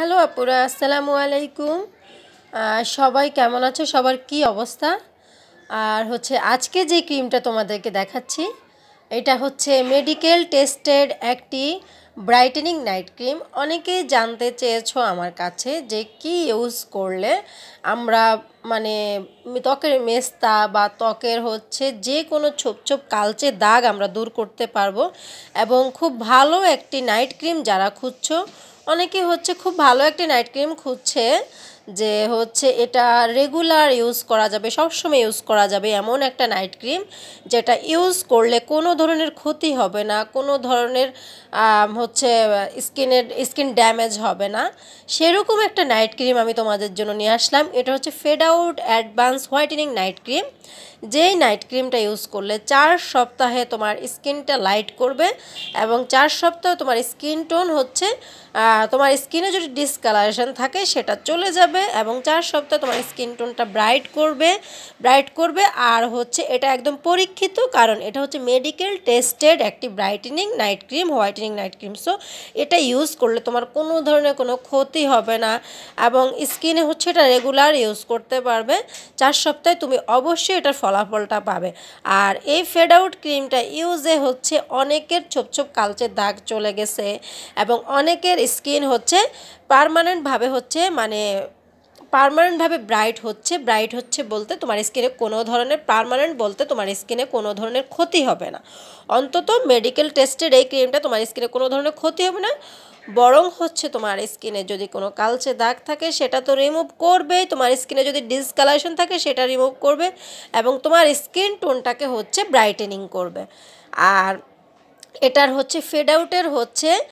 Hello আপুরা আসসালামু আলাইকুম সবাই কেমন আছো সবার কি অবস্থা আর হচ্ছে আজকে যে ক্রিমটা তোমাদেরকে দেখাচ্ছি এটা হচ্ছে মেডিকেল টেস্টেড একটি ব্রাইটেনিং নাইট ক্রিম অনেকেই জানতে চেয়েছো আমার কাছে যে কি ইউজ করলে আমরা মানে ত্বকের মেস্তা বা ত্বকের হচ্ছে যে কোনো ছোপ ছোপ কালচে দাগ আমরা দূর করতে পারবো এবং খুব ভালো একটি নাইট ক্রিম যারা খুঁজছো অনেকে হচ্ছে খুব ভালো একটি নাইট ক্রিম খুঁজছে যে হচ্ছে এটা রেগুলার ইউজ করা যাবে সবসময় ইউজ করা যাবে এমন একটা নাইট ক্রিম যেটা ইউজ করলে কোনো ধরনের ক্ষতি হবে না কোনো ধরনের হচ্ছে স্কিনের স্কিন ড্যামেজ হবে না সেরকম একটা নাইট ক্রিম আমি তোমাদের জন্য নিয়ে আসলাম এটা হচ্ছে ফেডাও Cloud Advanced Whitening Night Cream. যেই নাইট ক্রিমটা ইউজ করলে চার সপ্তাহে তোমার স্কিনটা লাইট করবে এবং চার সপ্তাহে তোমার স্কিন টোন হচ্ছে তোমার স্কিনে যদি ডিসকালারেশন থাকে সেটা চলে যাবে এবং চার সপ্তাহে তোমার স্কিন টোনটা ব্রাইট করবে ব্রাইট করবে আর হচ্ছে এটা একদম পরীক্ষিত কারণ এটা হচ্ছে মেডিকেল টেস্টেড একটি brightening night cream whitening night cream so এটা ইউজ করলে তোমার কোনো ধরনের কোনো ক্ষতি হবে না এবং স্কিনে হচ্ছে এটা রেগুলার ইউজ করতে পারবে চার সপ্তাহে তুমি অবশ্যই এটা ফলাফলটা পাবে আর এই ফেড আউট ক্রিমটা ইউজে হচ্ছে অনেকের ছোপ ছোপ কালচে দাগ চলে গেছে এবং অনেকের স্কিন হচ্ছে পারমানেন্টভাবে হচ্ছে মানে পারমানেন্টভাবে ব্রাইট হচ্ছে ব্রাইট হচ্ছে বলতে তোমার স্কিনে কোনো ধরনের পারমানেন্ট বলতে তোমার স্কিনে কোনো ধরনের ক্ষতি হবে না অন্তত মেডিকেল টেস্টের এই ক্রিমটা তোমার স্কিনে কোনো ধরনের ক্ষতি হবে না বরং হচ্ছে তোমার স্কিনে যদি কোনো কালচে দাগ থাকে সেটা তো রিমুভ করবে তোমার স্কিনে যদি ডিসকালারেশন থাকে সেটা রিমুভ করবে এবং তোমার স্কিন টোনটাকে হচ্ছে ব্রাইটেনিং করবে আর এটার হচ্ছে ফেড আউটের হচ্ছে